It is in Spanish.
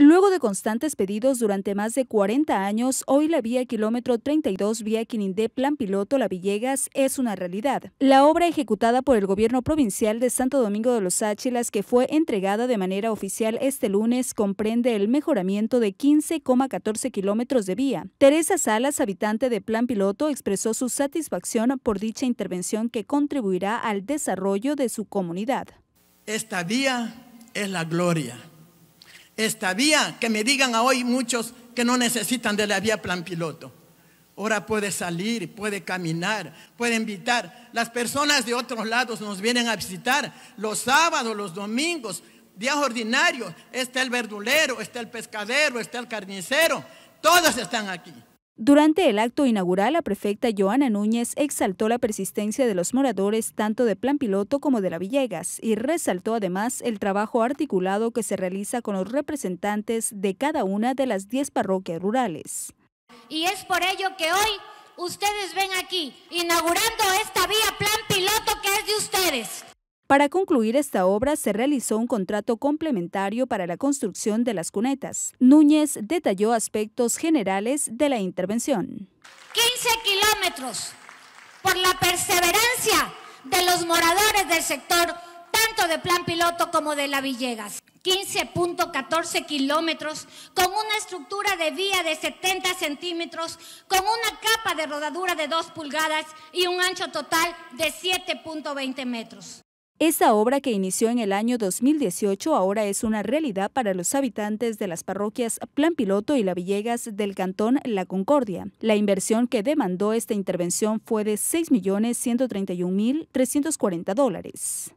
Luego de constantes pedidos durante más de 40 años, hoy la vía kilómetro 32 vía Quinindé Plan Piloto La Villegas es una realidad. La obra ejecutada por el gobierno provincial de Santo Domingo de los Áchilas, que fue entregada de manera oficial este lunes, comprende el mejoramiento de 15,14 kilómetros de vía. Teresa Salas, habitante de Plan Piloto, expresó su satisfacción por dicha intervención que contribuirá al desarrollo de su comunidad. Esta vía es la gloria esta vía, que me digan hoy muchos que no necesitan de la vía plan piloto. Ahora puede salir, puede caminar, puede invitar. Las personas de otros lados nos vienen a visitar los sábados, los domingos, días ordinarios. Está el verdulero, está el pescadero, está el carnicero. Todos están aquí. Durante el acto inaugural, la prefecta Joana Núñez exaltó la persistencia de los moradores tanto de Plan Piloto como de La Villegas y resaltó además el trabajo articulado que se realiza con los representantes de cada una de las 10 parroquias rurales. Y es por ello que hoy ustedes ven aquí inaugurando esta vía para concluir esta obra se realizó un contrato complementario para la construcción de las cunetas. Núñez detalló aspectos generales de la intervención. 15 kilómetros por la perseverancia de los moradores del sector, tanto de Plan Piloto como de La Villegas. 15.14 kilómetros, con una estructura de vía de 70 centímetros, con una capa de rodadura de 2 pulgadas y un ancho total de 7.20 metros. Esta obra que inició en el año 2018 ahora es una realidad para los habitantes de las parroquias Plan Piloto y La Villegas del cantón La Concordia. La inversión que demandó esta intervención fue de 6.131.340 dólares.